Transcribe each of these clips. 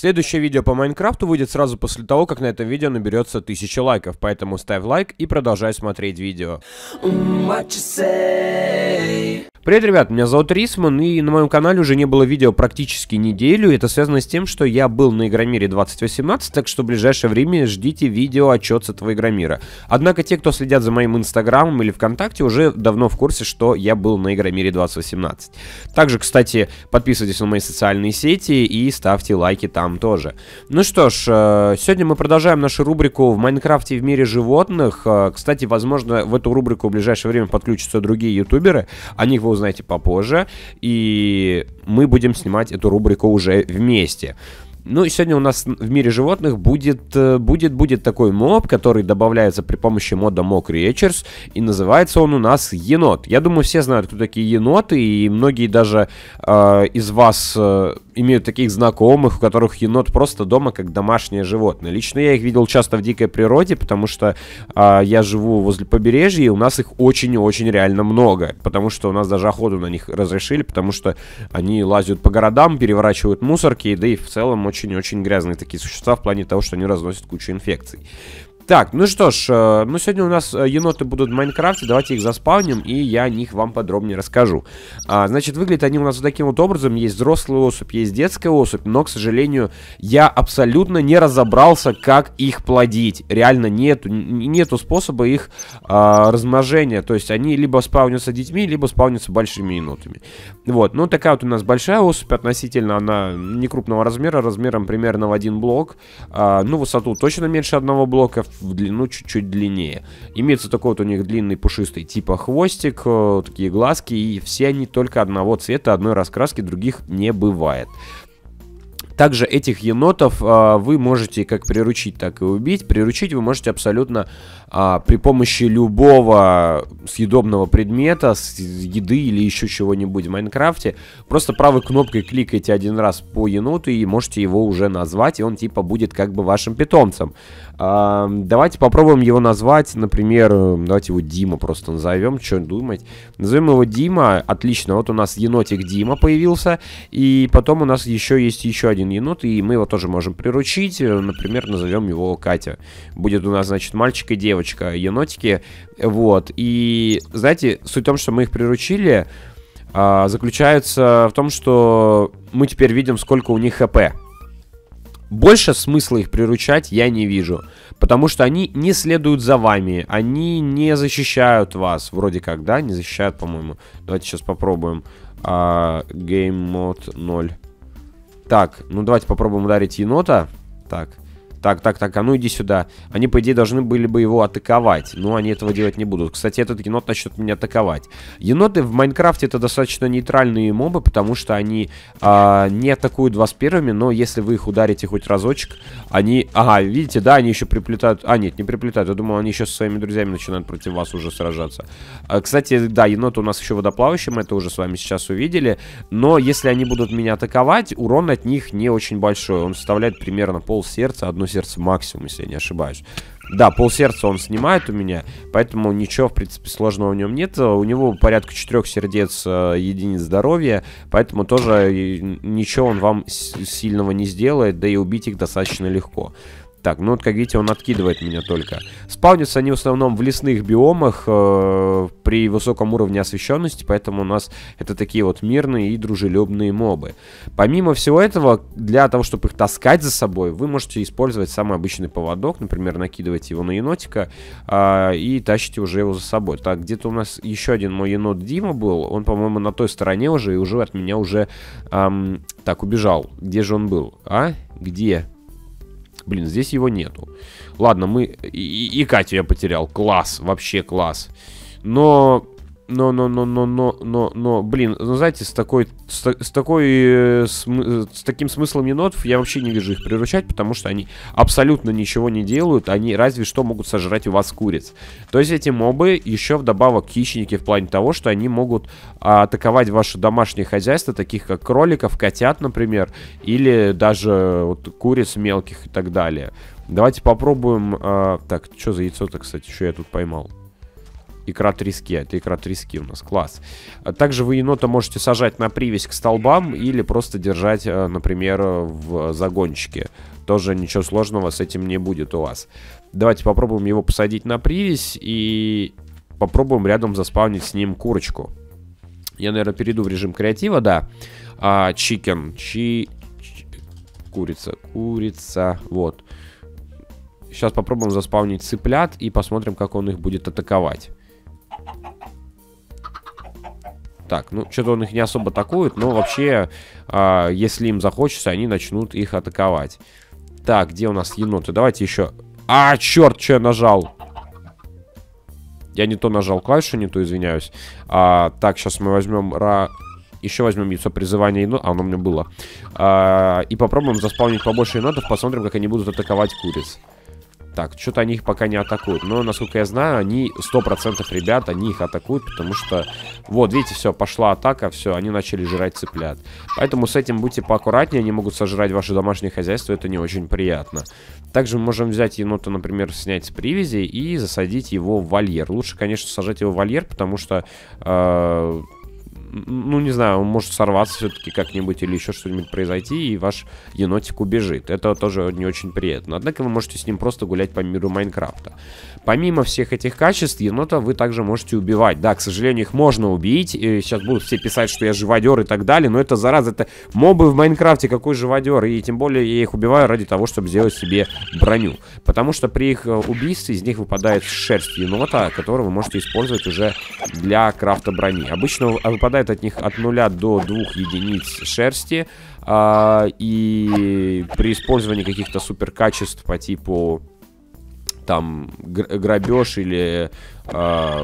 Следующее видео по Майнкрафту выйдет сразу после того, как на этом видео наберется 1000 лайков, поэтому ставь лайк и продолжай смотреть видео. Привет, ребят, меня зовут Рисман, и на моем канале уже не было видео практически неделю. Это связано с тем, что я был на Игромире 2018, так что в ближайшее время ждите видео отчет с этого Игромира. Однако те, кто следят за моим Инстаграмом или ВКонтакте, уже давно в курсе, что я был на Игромире 2018. Также, кстати, подписывайтесь на мои социальные сети и ставьте лайки там там тоже. Ну что ж, э, сегодня мы продолжаем нашу рубрику в Майнкрафте в мире животных. Э, кстати, возможно, в эту рубрику в ближайшее время подключатся другие ютуберы. О них вы узнаете попозже. И мы будем снимать эту рубрику уже вместе. Ну и сегодня у нас в мире животных будет, э, будет, будет такой моб, который добавляется при помощи мода Mock Creatures, и называется он у нас енот. Я думаю, все знают, кто такие еноты, и многие даже э, из вас э, имеют таких знакомых, у которых енот просто дома как домашнее животное. Лично я их видел часто в дикой природе, потому что э, я живу возле побережья, и у нас их очень очень реально много, потому что у нас даже охоту на них разрешили, потому что они лазят по городам, переворачивают мусорки, да и в целом очень-очень грязные такие существа в плане того, что они разносят кучу инфекций. Так, ну что ж, э, ну сегодня у нас э, еноты будут в Майнкрафте, давайте их заспавним, и я о них вам подробнее расскажу. А, значит, выглядят они у нас вот таким вот образом, есть взрослый особь, есть детская особь, но, к сожалению, я абсолютно не разобрался, как их плодить. Реально нету, нету способа их а, размножения, то есть они либо спавнятся детьми, либо спавнятся большими енотами. Вот, ну такая вот у нас большая особь относительно, она не крупного размера, размером примерно в один блок, а, ну высоту точно меньше одного блока, в длину чуть-чуть длиннее. Имеется такой вот у них длинный пушистый типа хвостик, э, такие глазки, и все они только одного цвета, одной раскраски, других не бывает. Также этих енотов а, вы можете как приручить, так и убить. Приручить вы можете абсолютно а, при помощи любого съедобного предмета, с еды или еще чего-нибудь в Майнкрафте. Просто правой кнопкой кликайте один раз по еноту и можете его уже назвать, и он типа будет как бы вашим питомцем. А, давайте попробуем его назвать, например, давайте его Дима просто назовем, что думать. Назовем его Дима, отлично, вот у нас енотик Дима появился, и потом у нас еще есть еще один один енот, и мы его тоже можем приручить. Э, например, назовем его Катя. Будет у нас, значит, мальчик и девочка, енотики. Вот. И, знаете, суть в том, что мы их приручили, а, заключается в том, что мы теперь видим, сколько у них хп. Больше смысла их приручать я не вижу, потому что они не следуют за вами, они не защищают вас, вроде как, да, не защищают, по-моему. Давайте сейчас попробуем. А, гейм мод mode 0. Так, ну давайте попробуем ударить енота. Так. Так, так, так, а ну иди сюда. Они, по идее, должны были бы его атаковать, но они этого делать не будут. Кстати, этот енот начнет меня атаковать. Еноты в Майнкрафте это достаточно нейтральные мобы, потому что они а, не атакуют вас первыми, но если вы их ударите хоть разочек, они... Ага, видите, да, они еще приплетают... А, нет, не приплетают. Я думал, они еще со своими друзьями начинают против вас уже сражаться. А, кстати, да, енот у нас еще водоплавающий, мы это уже с вами сейчас увидели. Но если они будут меня атаковать, урон от них не очень большой. Он составляет примерно пол сердца, одну сердца максимум, если я не ошибаюсь. Да, полсердца он снимает у меня, поэтому ничего, в принципе, сложного в нем нет. У него порядка четырех сердец э, единиц здоровья, поэтому тоже ничего он вам сильного не сделает, да и убить их достаточно легко. Так, ну вот, как видите, он откидывает меня только. Спаунятся они в основном в лесных биомах э, при высоком уровне освещенности, поэтому у нас это такие вот мирные и дружелюбные мобы. Помимо всего этого, для того, чтобы их таскать за собой, вы можете использовать самый обычный поводок, например, накидывать его на енотика э, и тащите уже его за собой. Так, где-то у нас еще один мой енот Дима был, он, по-моему, на той стороне уже и уже от меня уже, эм, так, убежал. Где же он был, а? Где? Блин, здесь его нету. Ладно, мы... И, и Катю я потерял. Класс, вообще класс. Но но, но, но, но, но, но, но, блин, ну знаете, с такой, с, с такой, э, с, э, с таким смыслом енотов я вообще не вижу их приручать, потому что они абсолютно ничего не делают, они разве что могут сожрать у вас куриц. То есть эти мобы еще вдобавок хищники в плане того, что они могут а, атаковать ваше домашнее хозяйство, таких как кроликов, котят, например, или даже э, вот куриц мелких и так далее. Давайте попробуем... А, так, что за яйцо-то, кстати, еще я тут поймал? Икра трески, а это икра трески у нас, класс. Также вы енота можете сажать на привязь к столбам или просто держать, э, например, в загончике. Тоже ничего сложного с этим не будет у вас. Давайте попробуем его посадить на привязь и попробуем рядом заспавнить с ним курочку. Я, наверное, перейду в режим креатива, да. А, chicken, чи... Курица, курица, вот. Сейчас попробуем заспавнить цыплят и посмотрим, как он их будет атаковать. Так, ну, что-то он их не особо атакует, но вообще, э, если им захочется, они начнут их атаковать. Так, где у нас еноты? Давайте еще... А, черт, что я нажал? Я не то нажал клавишу, не то, извиняюсь. А, так, сейчас мы возьмем... Ра... Еще возьмем яйцо призывания енотов. А, оно у меня было. А, и попробуем заспавнить побольше енотов. Посмотрим, как они будут атаковать куриц. Так, что-то они их пока не атакуют. Но, насколько я знаю, они 100% ребят, они их атакуют, потому что... Вот, видите, все, пошла атака, все, они начали жрать цыплят. Поэтому с этим будьте поаккуратнее, они могут сожрать ваше домашнее хозяйство, это не очень приятно. Также мы можем взять енота, например, снять с привязи и засадить его в вольер. Лучше, конечно, сажать его в вольер, потому что... Э ну, не знаю, он может сорваться все-таки как-нибудь или еще что-нибудь произойти, и ваш енотик убежит. Это тоже не очень приятно. Однако вы можете с ним просто гулять по миру Майнкрафта. Помимо всех этих качеств, енота вы также можете убивать. Да, к сожалению, их можно убить. И сейчас будут все писать, что я живодер и так далее, но это зараза, это мобы в Майнкрафте, какой живодер. И тем более я их убиваю ради того, чтобы сделать себе броню. Потому что при их э, убийстве из них выпадает шерсть енота, которую вы можете использовать уже для крафта брони. Обычно а, выпадает хватает от них от 0 до 2 единиц шерсти. А, и при использовании каких-то супер качеств по типу там грабеж или э,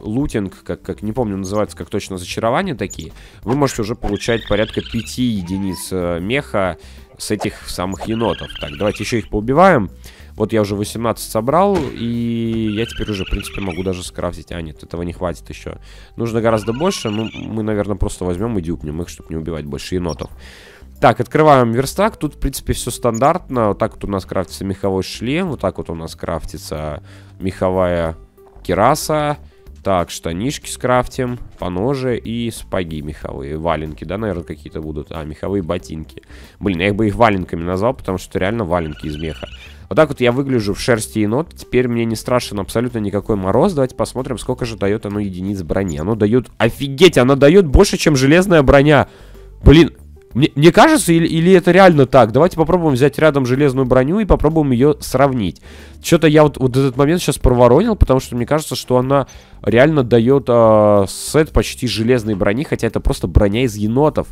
лутинг, как, как не помню называется, как точно зачарования такие, вы можете уже получать порядка 5 единиц э, меха с этих самых енотов. Так, давайте еще их поубиваем. Вот я уже 18 собрал, и я теперь уже, в принципе, могу даже скрафтить. А, нет, этого не хватит еще. Нужно гораздо больше. Ну, мы, наверное, просто возьмем и дюпнем их, чтобы не убивать больше енотов. Так, открываем верстак. Тут, в принципе, все стандартно. Вот так вот у нас крафтится меховой шлем. Вот так вот у нас крафтится меховая кераса. Так, штанишки скрафтим, поножи и сапоги меховые. Валенки, да, наверное, какие-то будут. А, меховые ботинки. Блин, я их бы их валенками назвал, потому что реально валенки из меха. Вот так вот я выгляжу в шерсти енот. Теперь мне не страшен абсолютно никакой мороз. Давайте посмотрим, сколько же дает оно единиц брони. Оно дает... Офигеть, оно дает больше, чем железная броня. Блин, мне, мне кажется, или, или это реально так? Давайте попробуем взять рядом железную броню и попробуем ее сравнить. Что-то я вот, вот этот момент сейчас проворонил, потому что мне кажется, что она реально дает э, сет почти железной брони, хотя это просто броня из енотов.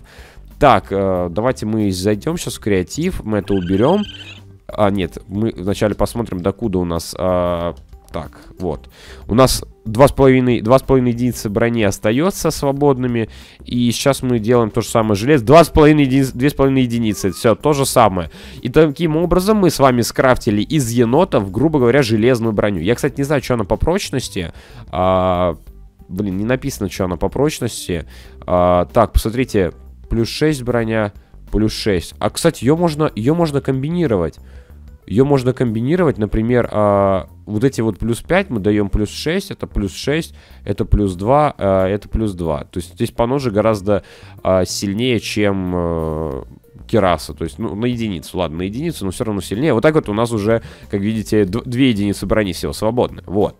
Так, э, давайте мы зайдем сейчас в креатив, мы это уберем. А, нет, мы вначале посмотрим, докуда у нас... А, так, вот. У нас 2,5, 2,5 единицы брони остается свободными. И сейчас мы делаем то же самое железо. 2,5 единицы, 2,5 единицы. Все, то же самое. И таким образом мы с вами скрафтили из енотов, грубо говоря, железную броню. Я, кстати, не знаю, что она по прочности. А, блин, не написано, что она по прочности. А, так, посмотрите. Плюс 6 броня плюс 6. А, кстати, ее можно, ее можно комбинировать. Ее можно комбинировать, например, э, вот эти вот плюс 5 мы даем плюс 6, это плюс 6, это плюс 2, э, а, это плюс 2. То есть здесь поножи гораздо э, сильнее, чем э, кераса. То есть, ну, на единицу, ладно, на единицу, но все равно сильнее. Вот так вот у нас уже, как видите, дв- две единицы брони всего свободны. Вот.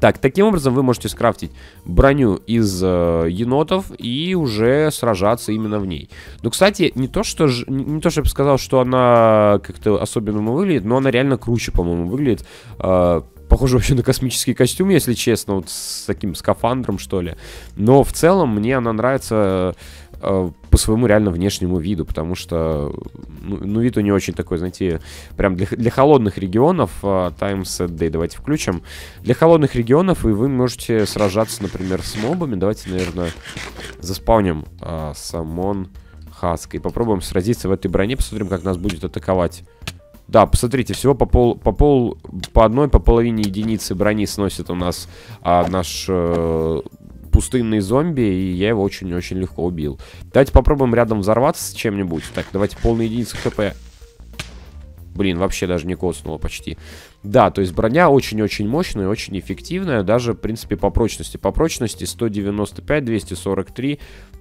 Так, таким образом вы можете скрафтить броню из э, енотов и уже сражаться именно в ней. Ну, кстати, не то, что ж, не то, что я бы сказал, что она как-то особенно выглядит, но она реально круче, по-моему, выглядит. Э, похоже вообще на космический костюм, если честно, вот с таким скафандром, что ли. Но в целом мне она нравится... Э, по своему реально внешнему виду, потому что, ну, ну вид у нее очень такой, знаете, прям для, для холодных регионов, э, Times Set Day давайте включим, для холодных регионов, и вы можете сражаться, например, с мобами, давайте, наверное, заспауним а, э, Самон Хаска и попробуем сразиться в этой броне, посмотрим, как нас будет атаковать. Да, посмотрите, всего по пол, по пол, по одной, по половине единицы брони сносит у нас а, наш пустынный зомби, и я его очень-очень легко убил. Давайте попробуем рядом взорваться с чем-нибудь. Так, давайте полная единицы хп. Блин, вообще даже не коснуло почти. Да, то есть броня очень-очень мощная, очень эффективная, даже, в принципе, по прочности. По прочности 195, 243.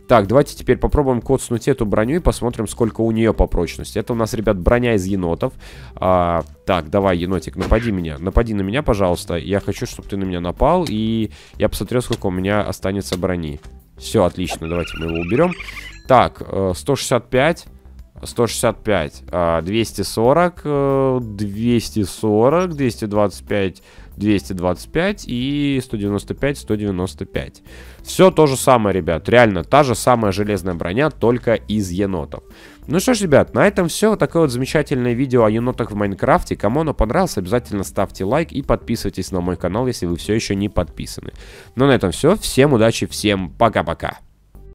Так, давайте теперь попробуем коснуть эту броню и посмотрим, сколько у нее по прочности. Это у нас, ребят, броня из енотов. А, так, давай, енотик, напади меня. Напади на меня, пожалуйста. Я хочу, чтобы ты на меня напал, и я посмотрю, сколько у меня останется брони. Все, отлично, давайте мы его уберем. Так, 165. Э, 165, 240, 240, 225, 225 и 195, 195. Все то же самое, ребят. Реально, та же самая железная броня, только из енотов. Ну что ж, ребят, на этом все. такое вот замечательное видео о енотах в Майнкрафте. Кому оно понравилось, обязательно ставьте лайк и подписывайтесь на мой канал, если вы все еще не подписаны. Ну на этом все. Всем удачи, всем пока-пока.